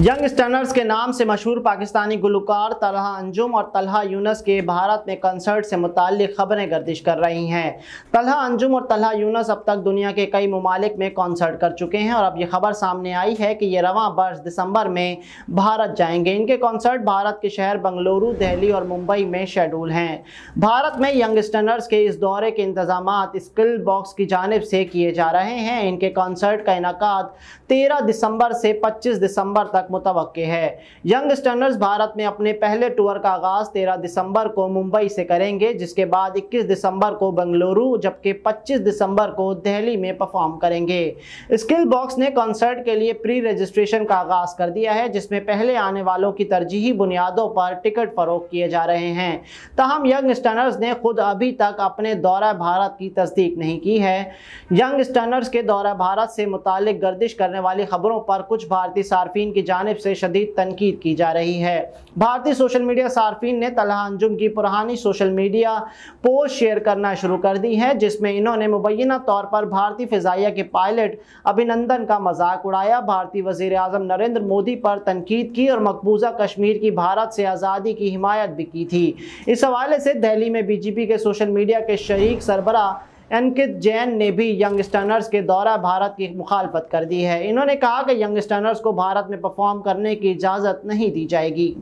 young stunners के नाम से मशहूर पाकिस्तानी गुलकार तलहा अंजुम और तलहा यूनस के भारत में कंसर्ट से मुतल खबरें गर्दिश कर रही हैं तलहा अंजुम और तलहा यूनस अब तक दुनिया के कई ममालिक में कॉन्सर्ट कर चुके हैं और अब ये खबर सामने आई है कि ये रवा बर्स दिसंबर में भारत जाएंगे इनके कॉन्सर्ट भारत के शहर बंगलुरु दहली और मुंबई में शेडूल हैं भारत में यंग स्टैंडर्स के इस दौरे के इंतजाम स्किल बॉक्स की जानब से किए जा रहे हैं इनके कॉन्सर्ट का इनका तेरह दिसंबर से पच्चीस दिसंबर तक तक मुतव है यंग स्टर्नर्स भारत में अपने पहले टूर का आगाज़ तेरह दिसंबर को मुंबई से करेंगे जिसके बाद इक्कीस दिसंबर को बंगलुरु जबकि पच्चीस दिसंबर को दिल्ली में परफॉर्म करेंगे स्किल बॉक्स ने कॉन्सर्ट के लिए प्री रजिस्ट्रेशन का आगाज कर दिया है जिसमें पहले आने वालों की तरजीही बुनियादों पर टिकट फरोख किए जा रहे हैं तहम यंग स्टर्नर्स ने खुद अभी तक अपने दौरा भारत की तस्दीक नहीं की है यंग स्टर्नर्स के दौरा भारत से मुतल गर्दिश करने वाली खबरों पर कुछ भारतीय सार्फिन की जानब से शदीद तनकीद की जा रही है भारतीय सोशल मीडिया सार्फिन ने तलहा अंजुम की पुरानी सोशल मीडिया पोस्ट शेयर करना शुरू कर दी है जिसमें इन्होंने मुबैना तौर पर भारतीय फिजाइया के पायलट अभिनंदन का मजाक उड़ाया भारतीय वजीर अजम नरेंद्र मोदी पर तनकीद की और मकबूजा कश्मीर की भारत से आज़ादी की हिमायत भी की थी इस हवाले से दहली में बीजेपी के सोशल मीडिया के शरीक सरबरा अंकित जैन ने भी स्टर्नर्स के दौरा भारत की मुखालफत कर दी है इन्होंने कहा कि यंग स्टर्नर्स को भारत में परफॉर्म करने की इजाज़त नहीं दी जाएगी